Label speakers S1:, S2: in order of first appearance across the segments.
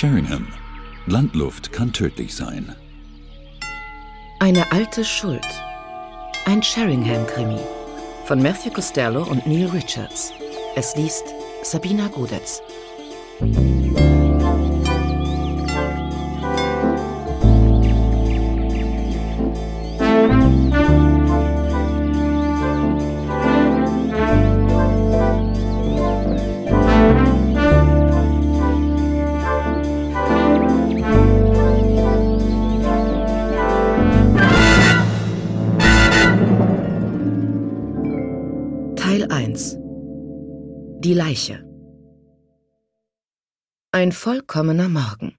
S1: Sheringham. Landluft kann tödlich sein. Eine alte Schuld. Ein Sheringham-Krimi. Von Matthew Costello und Neil Richards. Es liest Sabina Godetz. ein vollkommener Morgen.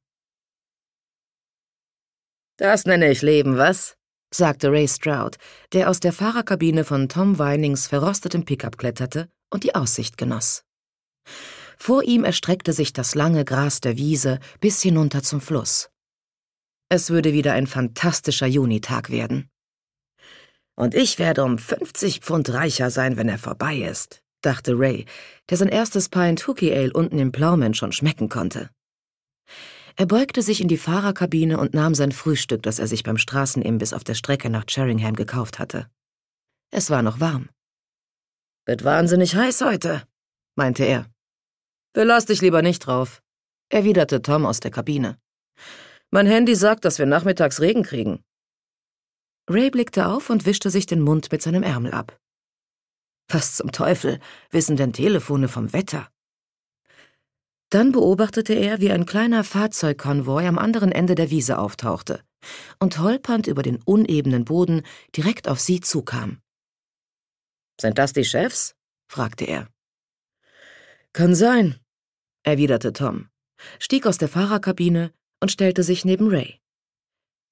S1: Das nenne ich Leben, was? sagte Ray Stroud, der aus der Fahrerkabine von Tom Weinings verrostetem Pickup kletterte und die Aussicht genoss. Vor ihm erstreckte sich das lange Gras der Wiese bis hinunter zum Fluss. Es würde wieder ein fantastischer Junitag werden. Und ich werde um 50 Pfund reicher sein, wenn er vorbei ist, dachte Ray, der sein erstes Pint-Hookie Ale unten im Plowman schon schmecken konnte. Er beugte sich in die Fahrerkabine und nahm sein Frühstück, das er sich beim Straßenimbiss auf der Strecke nach Sheringham gekauft hatte. Es war noch warm. Wird wahnsinnig heiß heute, meinte er. Belass dich lieber nicht drauf, erwiderte Tom aus der Kabine. Mein Handy sagt, dass wir nachmittags Regen kriegen. Ray blickte auf und wischte sich den Mund mit seinem Ärmel ab. Was zum Teufel wissen denn Telefone vom Wetter? Dann beobachtete er, wie ein kleiner Fahrzeugkonvoi am anderen Ende der Wiese auftauchte und holpernd über den unebenen Boden direkt auf sie zukam. Sind das die Chefs? fragte er. Kann sein, erwiderte Tom, stieg aus der Fahrerkabine und stellte sich neben Ray.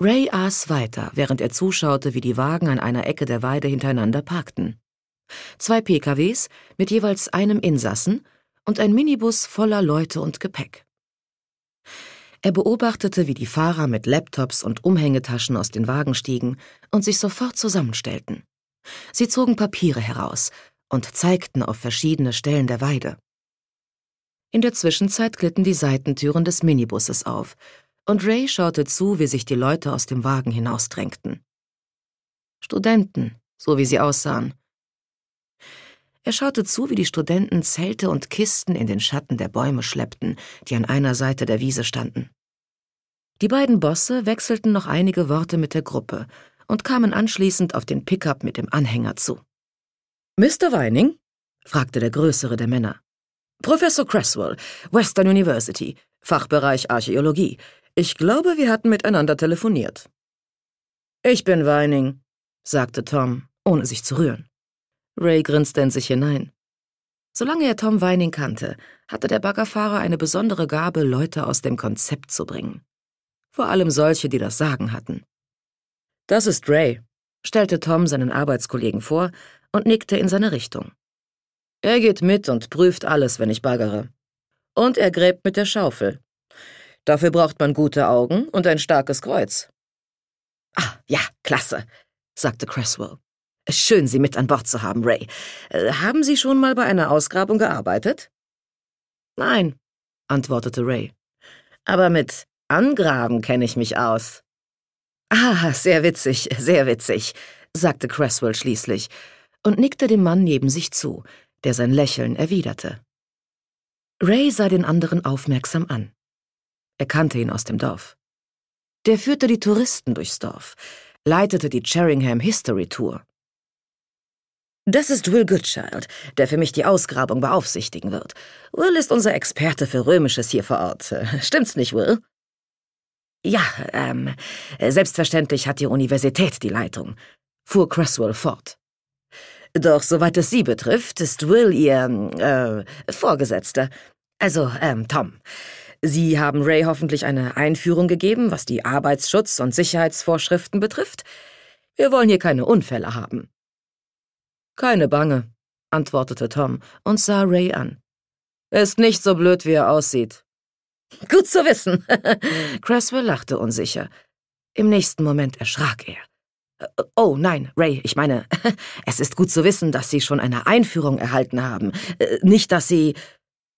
S1: Ray aß weiter, während er zuschaute, wie die Wagen an einer Ecke der Weide hintereinander parkten zwei PKWs mit jeweils einem Insassen und ein Minibus voller Leute und Gepäck. Er beobachtete, wie die Fahrer mit Laptops und Umhängetaschen aus den Wagen stiegen und sich sofort zusammenstellten. Sie zogen Papiere heraus und zeigten auf verschiedene Stellen der Weide. In der Zwischenzeit glitten die Seitentüren des Minibusses auf, und Ray schaute zu, wie sich die Leute aus dem Wagen hinausdrängten. Studenten, so wie sie aussahen, er schaute zu, wie die Studenten Zelte und Kisten in den Schatten der Bäume schleppten, die an einer Seite der Wiese standen. Die beiden Bosse wechselten noch einige Worte mit der Gruppe und kamen anschließend auf den Pickup mit dem Anhänger zu. Mr. Weining? fragte der größere der Männer. Professor Cresswell, Western University, Fachbereich Archäologie. Ich glaube, wir hatten miteinander telefoniert. Ich bin Weining, sagte Tom, ohne sich zu rühren. Ray grinste in sich hinein. Solange er Tom Weining kannte, hatte der Baggerfahrer eine besondere Gabe, Leute aus dem Konzept zu bringen. Vor allem solche, die das Sagen hatten. Das ist Ray, stellte Tom seinen Arbeitskollegen vor und nickte in seine Richtung. Er geht mit und prüft alles, wenn ich baggere. Und er gräbt mit der Schaufel. Dafür braucht man gute Augen und ein starkes Kreuz. Ah, ja, klasse, sagte Cresswell. Schön, Sie mit an Bord zu haben, Ray. Äh, haben Sie schon mal bei einer Ausgrabung gearbeitet? Nein, antwortete Ray. Aber mit Angraben kenne ich mich aus. Ah, sehr witzig, sehr witzig, sagte Cresswell schließlich und nickte dem Mann neben sich zu, der sein Lächeln erwiderte. Ray sah den anderen aufmerksam an. Er kannte ihn aus dem Dorf. Der führte die Touristen durchs Dorf, leitete die Cheringham History Tour das ist Will Goodchild, der für mich die Ausgrabung beaufsichtigen wird. Will ist unser Experte für Römisches hier vor Ort. Stimmt's nicht, Will? Ja, ähm, selbstverständlich hat die Universität die Leitung, fuhr Cresswell fort. Doch soweit es Sie betrifft, ist Will Ihr, ähm, äh, Vorgesetzter. Also, ähm, Tom. Sie haben Ray hoffentlich eine Einführung gegeben, was die Arbeitsschutz- und Sicherheitsvorschriften betrifft. Wir wollen hier keine Unfälle haben. Keine Bange, antwortete Tom und sah Ray an. Er ist nicht so blöd, wie er aussieht. Gut zu wissen. Cresswell lachte unsicher. Im nächsten Moment erschrak er. Äh, oh nein, Ray, ich meine, es ist gut zu wissen, dass Sie schon eine Einführung erhalten haben. Äh, nicht, dass Sie.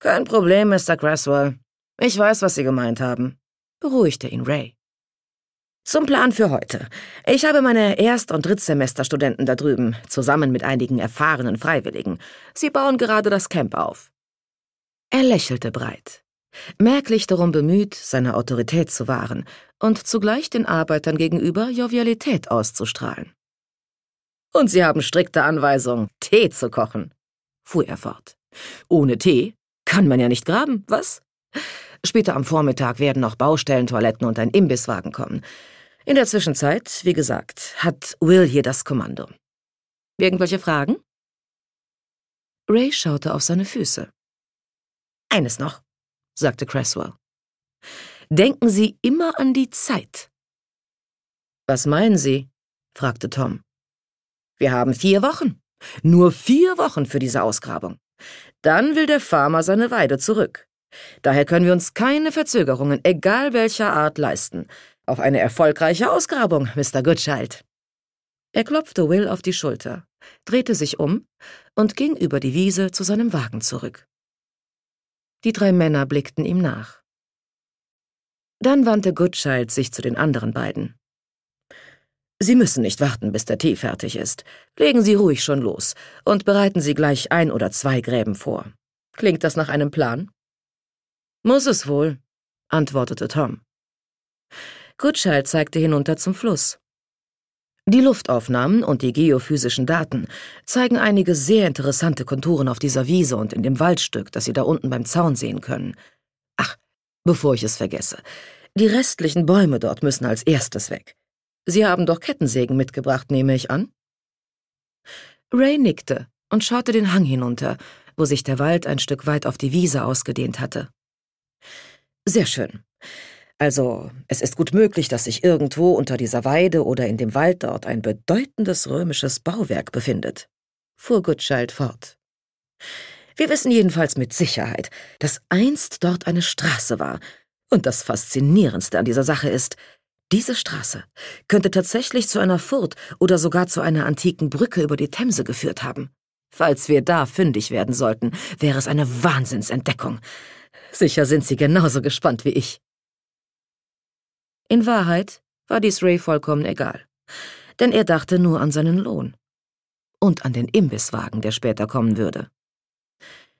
S1: Kein Problem, Mr. Cresswell. Ich weiß, was Sie gemeint haben, beruhigte ihn Ray. Zum Plan für heute. Ich habe meine Erst- und Drittsemesterstudenten da drüben, zusammen mit einigen erfahrenen Freiwilligen. Sie bauen gerade das Camp auf. Er lächelte breit, merklich darum bemüht, seine Autorität zu wahren und zugleich den Arbeitern gegenüber Jovialität auszustrahlen. Und sie haben strikte Anweisungen, Tee zu kochen, fuhr er fort. Ohne Tee kann man ja nicht graben, was? Später am Vormittag werden noch Baustellentoiletten und ein Imbisswagen kommen. In der Zwischenzeit, wie gesagt, hat Will hier das Kommando. Irgendwelche Fragen? Ray schaute auf seine Füße. Eines noch, sagte Cresswell. Denken Sie immer an die Zeit. Was meinen Sie? fragte Tom. Wir haben vier Wochen. Nur vier Wochen für diese Ausgrabung. Dann will der Farmer seine Weide zurück. Daher können wir uns keine Verzögerungen, egal welcher Art, leisten. Auf eine erfolgreiche Ausgrabung, Mr. Goodchild. Er klopfte Will auf die Schulter, drehte sich um und ging über die Wiese zu seinem Wagen zurück. Die drei Männer blickten ihm nach. Dann wandte Goodchild sich zu den anderen beiden. Sie müssen nicht warten, bis der Tee fertig ist. Legen Sie ruhig schon los und bereiten Sie gleich ein oder zwei Gräben vor. Klingt das nach einem Plan? Muss es wohl, antwortete Tom. Goodchild zeigte hinunter zum Fluss. Die Luftaufnahmen und die geophysischen Daten zeigen einige sehr interessante Konturen auf dieser Wiese und in dem Waldstück, das Sie da unten beim Zaun sehen können. Ach, bevor ich es vergesse. Die restlichen Bäume dort müssen als erstes weg. Sie haben doch Kettensägen mitgebracht, nehme ich an? Ray nickte und schaute den Hang hinunter, wo sich der Wald ein Stück weit auf die Wiese ausgedehnt hatte. Sehr schön. Also, es ist gut möglich, dass sich irgendwo unter dieser Weide oder in dem Wald dort ein bedeutendes römisches Bauwerk befindet, fuhr Gottschalt fort. Wir wissen jedenfalls mit Sicherheit, dass einst dort eine Straße war. Und das Faszinierendste an dieser Sache ist, diese Straße könnte tatsächlich zu einer Furt oder sogar zu einer antiken Brücke über die Themse geführt haben. Falls wir da fündig werden sollten, wäre es eine Wahnsinnsentdeckung. Sicher sind Sie genauso gespannt wie ich. In Wahrheit war dies Ray vollkommen egal, denn er dachte nur an seinen Lohn und an den Imbisswagen, der später kommen würde.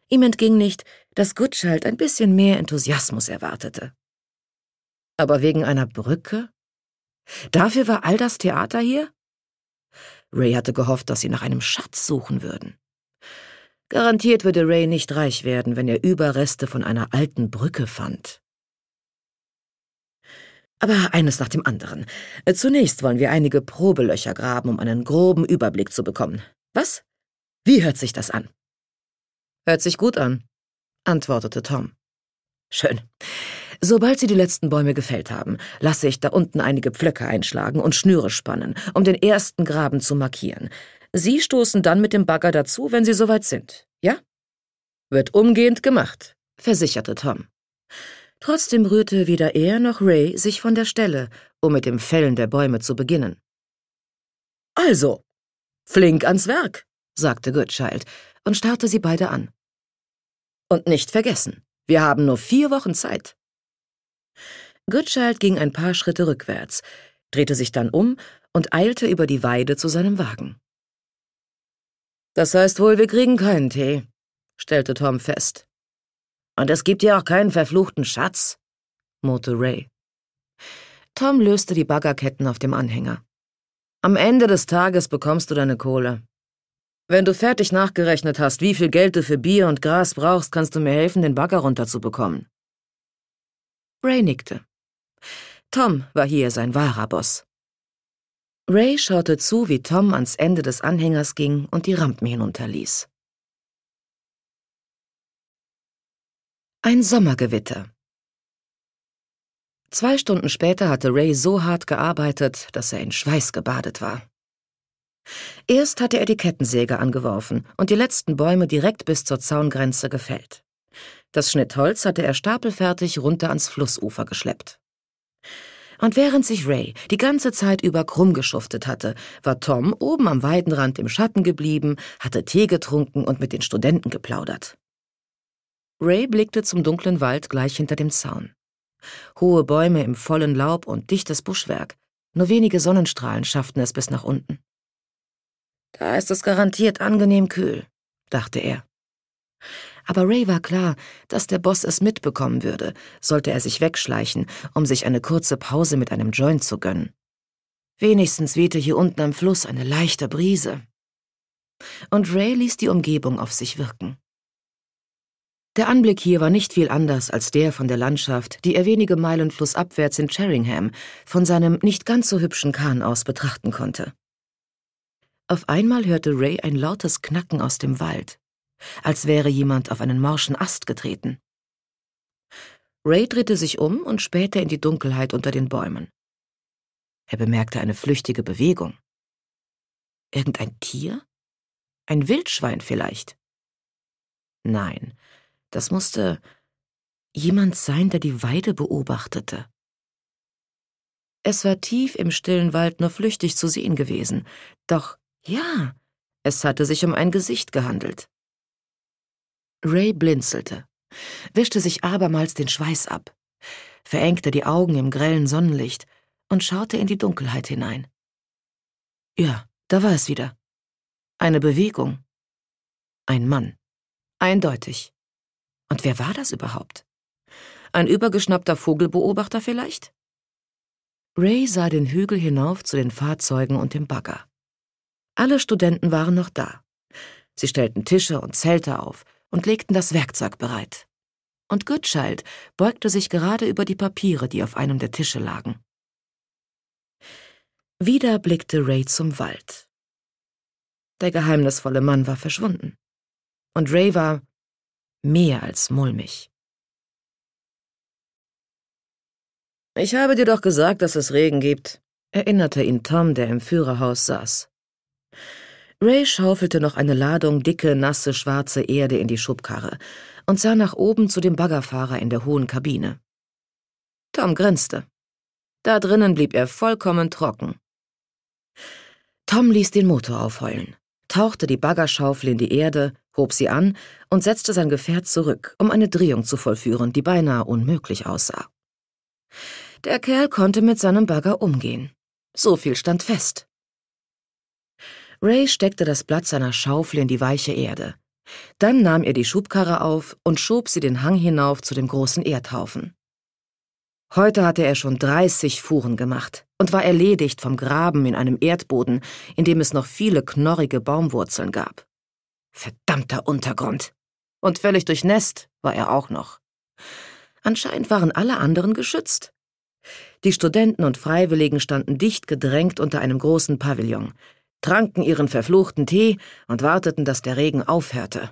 S1: Ihm entging nicht, dass Goodchild ein bisschen mehr Enthusiasmus erwartete. Aber wegen einer Brücke? Dafür war all das Theater hier? Ray hatte gehofft, dass sie nach einem Schatz suchen würden. Garantiert würde Ray nicht reich werden, wenn er Überreste von einer alten Brücke fand. Aber eines nach dem anderen. Zunächst wollen wir einige Probelöcher graben, um einen groben Überblick zu bekommen. Was? Wie hört sich das an? Hört sich gut an, antwortete Tom. Schön. Sobald Sie die letzten Bäume gefällt haben, lasse ich da unten einige Pflöcke einschlagen und Schnüre spannen, um den ersten Graben zu markieren. Sie stoßen dann mit dem Bagger dazu, wenn Sie soweit sind, ja? Wird umgehend gemacht, versicherte Tom. Trotzdem rührte weder er noch Ray sich von der Stelle, um mit dem Fällen der Bäume zu beginnen. Also, flink ans Werk, sagte Goodchild und starrte sie beide an. Und nicht vergessen, wir haben nur vier Wochen Zeit. Goodchild ging ein paar Schritte rückwärts, drehte sich dann um und eilte über die Weide zu seinem Wagen. Das heißt wohl, wir kriegen keinen Tee, stellte Tom fest. Und es gibt ja auch keinen verfluchten Schatz, murrte Ray. Tom löste die Baggerketten auf dem Anhänger. Am Ende des Tages bekommst du deine Kohle. Wenn du fertig nachgerechnet hast, wie viel Geld du für Bier und Gras brauchst, kannst du mir helfen, den Bagger runterzubekommen. Ray nickte. Tom war hier sein wahrer Boss. Ray schaute zu, wie Tom ans Ende des Anhängers ging und die Rampen hinunterließ. Ein Sommergewitter. Zwei Stunden später hatte Ray so hart gearbeitet, dass er in Schweiß gebadet war. Erst hatte er die Kettensäge angeworfen und die letzten Bäume direkt bis zur Zaungrenze gefällt. Das Schnittholz hatte er stapelfertig runter ans Flussufer geschleppt. Und während sich Ray die ganze Zeit über krumm geschuftet hatte, war Tom oben am Weidenrand im Schatten geblieben, hatte Tee getrunken und mit den Studenten geplaudert. Ray blickte zum dunklen Wald gleich hinter dem Zaun. Hohe Bäume im vollen Laub und dichtes Buschwerk. Nur wenige Sonnenstrahlen schafften es bis nach unten. Da ist es garantiert angenehm kühl, dachte er aber Ray war klar, dass der Boss es mitbekommen würde, sollte er sich wegschleichen, um sich eine kurze Pause mit einem Joint zu gönnen. Wenigstens wehte hier unten am Fluss eine leichte Brise. Und Ray ließ die Umgebung auf sich wirken. Der Anblick hier war nicht viel anders als der von der Landschaft, die er wenige Meilen flussabwärts in Charingham von seinem nicht ganz so hübschen Kahn aus betrachten konnte. Auf einmal hörte Ray ein lautes Knacken aus dem Wald als wäre jemand auf einen morschen Ast getreten. Ray drehte sich um und spähte in die Dunkelheit unter den Bäumen. Er bemerkte eine flüchtige Bewegung. Irgendein Tier? Ein Wildschwein vielleicht? Nein, das musste jemand sein, der die Weide beobachtete. Es war tief im stillen Wald nur flüchtig zu sehen gewesen, doch ja, es hatte sich um ein Gesicht gehandelt. Ray blinzelte, wischte sich abermals den Schweiß ab, verengte die Augen im grellen Sonnenlicht und schaute in die Dunkelheit hinein. Ja, da war es wieder. Eine Bewegung. Ein Mann. Eindeutig. Und wer war das überhaupt? Ein übergeschnappter Vogelbeobachter vielleicht? Ray sah den Hügel hinauf zu den Fahrzeugen und dem Bagger. Alle Studenten waren noch da. Sie stellten Tische und Zelte auf, und legten das Werkzeug bereit. Und Goodchild beugte sich gerade über die Papiere, die auf einem der Tische lagen. Wieder blickte Ray zum Wald. Der geheimnisvolle Mann war verschwunden. Und Ray war mehr als mulmig. Ich habe dir doch gesagt, dass es Regen gibt, erinnerte ihn Tom, der im Führerhaus saß. Ray schaufelte noch eine Ladung dicke, nasse, schwarze Erde in die Schubkarre und sah nach oben zu dem Baggerfahrer in der hohen Kabine. Tom grinste. Da drinnen blieb er vollkommen trocken. Tom ließ den Motor aufheulen, tauchte die Baggerschaufel in die Erde, hob sie an und setzte sein Gefährt zurück, um eine Drehung zu vollführen, die beinahe unmöglich aussah. Der Kerl konnte mit seinem Bagger umgehen. So viel stand fest. Ray steckte das Blatt seiner Schaufel in die weiche Erde. Dann nahm er die Schubkarre auf und schob sie den Hang hinauf zu dem großen Erdhaufen. Heute hatte er schon 30 Fuhren gemacht und war erledigt vom Graben in einem Erdboden, in dem es noch viele knorrige Baumwurzeln gab. Verdammter Untergrund! Und völlig durchnässt war er auch noch. Anscheinend waren alle anderen geschützt. Die Studenten und Freiwilligen standen dicht gedrängt unter einem großen Pavillon, tranken ihren verfluchten Tee und warteten, dass der Regen aufhörte.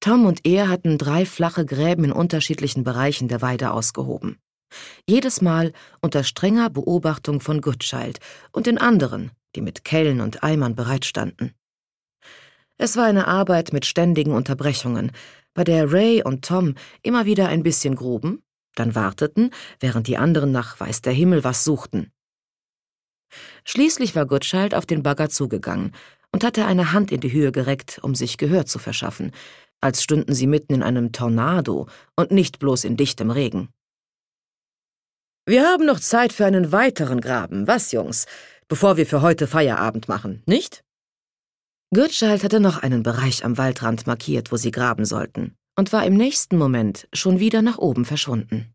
S1: Tom und er hatten drei flache Gräben in unterschiedlichen Bereichen der Weide ausgehoben. Jedes Mal unter strenger Beobachtung von Goodchild und den anderen, die mit Kellen und Eimern bereitstanden. Es war eine Arbeit mit ständigen Unterbrechungen, bei der Ray und Tom immer wieder ein bisschen gruben, dann warteten, während die anderen nach weiß der Himmel was suchten. Schließlich war Gottschalk auf den Bagger zugegangen und hatte eine Hand in die Höhe gereckt, um sich Gehör zu verschaffen, als stünden sie mitten in einem Tornado und nicht bloß in dichtem Regen. Wir haben noch Zeit für einen weiteren Graben, was, Jungs, bevor wir für heute Feierabend machen, nicht? Gottschalk hatte noch einen Bereich am Waldrand markiert, wo sie graben sollten, und war im nächsten Moment schon wieder nach oben verschwunden.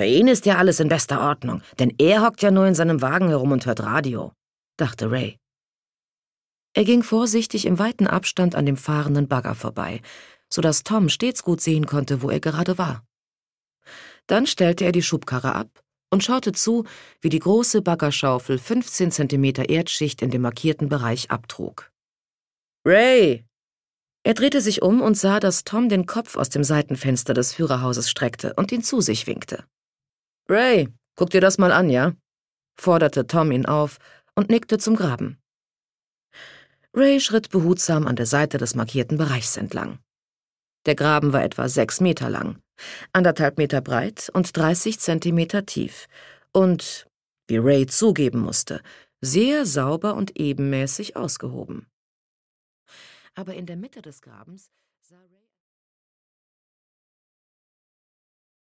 S1: Bei Ihnen ist ja alles in bester Ordnung, denn er hockt ja nur in seinem Wagen herum und hört Radio, dachte Ray. Er ging vorsichtig im weiten Abstand an dem fahrenden Bagger vorbei, so dass Tom stets gut sehen konnte, wo er gerade war. Dann stellte er die Schubkarre ab und schaute zu, wie die große Baggerschaufel 15 cm Erdschicht in dem markierten Bereich abtrug. Ray! Er drehte sich um und sah, dass Tom den Kopf aus dem Seitenfenster des Führerhauses streckte und ihn zu sich winkte. Ray, guck dir das mal an, ja? forderte Tom ihn auf und nickte zum Graben. Ray schritt behutsam an der Seite des markierten Bereichs entlang. Der Graben war etwa sechs Meter lang, anderthalb Meter breit und 30 Zentimeter tief und, wie Ray zugeben musste, sehr sauber und ebenmäßig ausgehoben. Aber in der Mitte des Grabens